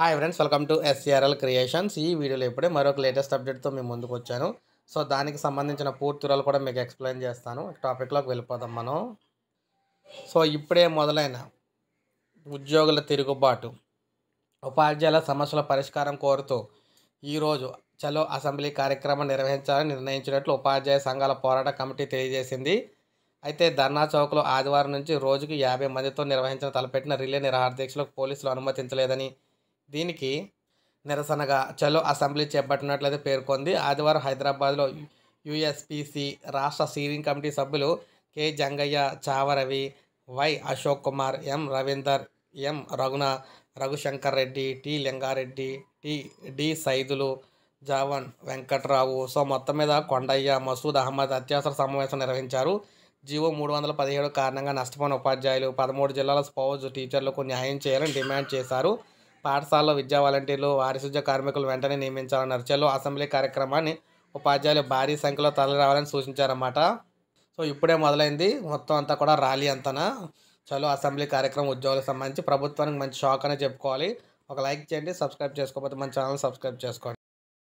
hi friends welcome to SCRL creations ఈ వీడియోలో ఇప్పుడే మరొక లేటెస్ట్ అప్డేట్తో మేము ముందుకు వచ్చాను సో దానికి సంబంధించిన పూర్తి కూడా మీకు ఎక్స్ప్లెయిన్ చేస్తాను టాపిక్లోకి వెళ్ళిపోదాం మనం సో ఇప్పుడే మొదలైన ఉద్యోగుల తిరుగుబాటు ఉపాధ్యాయుల సమస్యల పరిష్కారం కోరుతూ ఈరోజు చలో అసెంబ్లీ కార్యక్రమం నిర్వహించాలని నిర్ణయించినట్లు ఉపాధ్యాయ సంఘాల పోరాట కమిటీ తెలియజేసింది అయితే ధర్నా చౌక్లో ఆదివారం నుంచి రోజుకు యాభై మందితో నిర్వహించిన తలపెట్టిన రిలే నిరాహార దీక్షలకు పోలీసులు అనుమతించలేదని దీనికి నిరసనగా చలో అసెంబ్లీ చేపట్టినట్లయితే పేర్కొంది ఆదివారం హైదరాబాద్లో యుఎస్పిసి రాష్ట్ర స్టీరింగ్ కమిటీ సభ్యులు K Jangaiah Chava Ravi Y Ashok Kumar M Ravinder M రఘున Raghushankar Reddy T Lingareddy T D Saidulu జావన్ వెంకట్రావు సో మొత్తం మీద కొండయ్య మసూద్ అహ్మద్ అత్యవసర సమావేశం నిర్వహించారు జీవో మూడు వందల పదిహేడు కారణంగా నష్టపోయిన ఉపాధ్యాయులు పదమూడు జిల్లాల స్పోజ్ టీచర్లకు న్యాయం చేయాలని డిమాండ్ చేశారు పాఠశాలలో విద్యా వాలంటీర్లు వారిశుద్ధ్య కార్మికులు వెంటనే నియమించాలన్నారు చలో అసెంబ్లీ కార్యక్రమాన్ని ఉపాధ్యాయులు భారీ సంఖ్యలో తరలిరావాలని సూచించారన్నమాట సో ఇప్పుడే మొదలైంది మొత్తం అంతా కూడా ర్యాలీ అంతనా చలో అసెంబ్లీ కార్యక్రమం ఉద్యోగులకు సంబంధించి ప్రభుత్వానికి మంచి షాక్ అనే చెప్పుకోవాలి ఒక లైక్ చేయండి సబ్స్క్రైబ్ చేసుకోకపోతే మన ఛానల్ సబ్స్క్రైబ్ చేసుకోండి